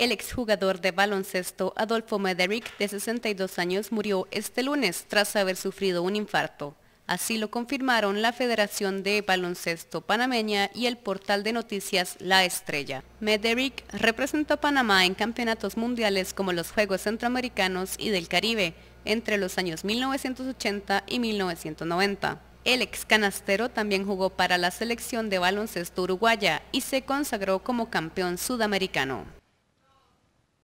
El exjugador de baloncesto Adolfo Mederick, de 62 años, murió este lunes tras haber sufrido un infarto. Así lo confirmaron la Federación de Baloncesto Panameña y el portal de noticias La Estrella. Mederick representó a Panamá en campeonatos mundiales como los Juegos Centroamericanos y del Caribe entre los años 1980 y 1990. El ex canastero también jugó para la selección de baloncesto uruguaya y se consagró como campeón sudamericano.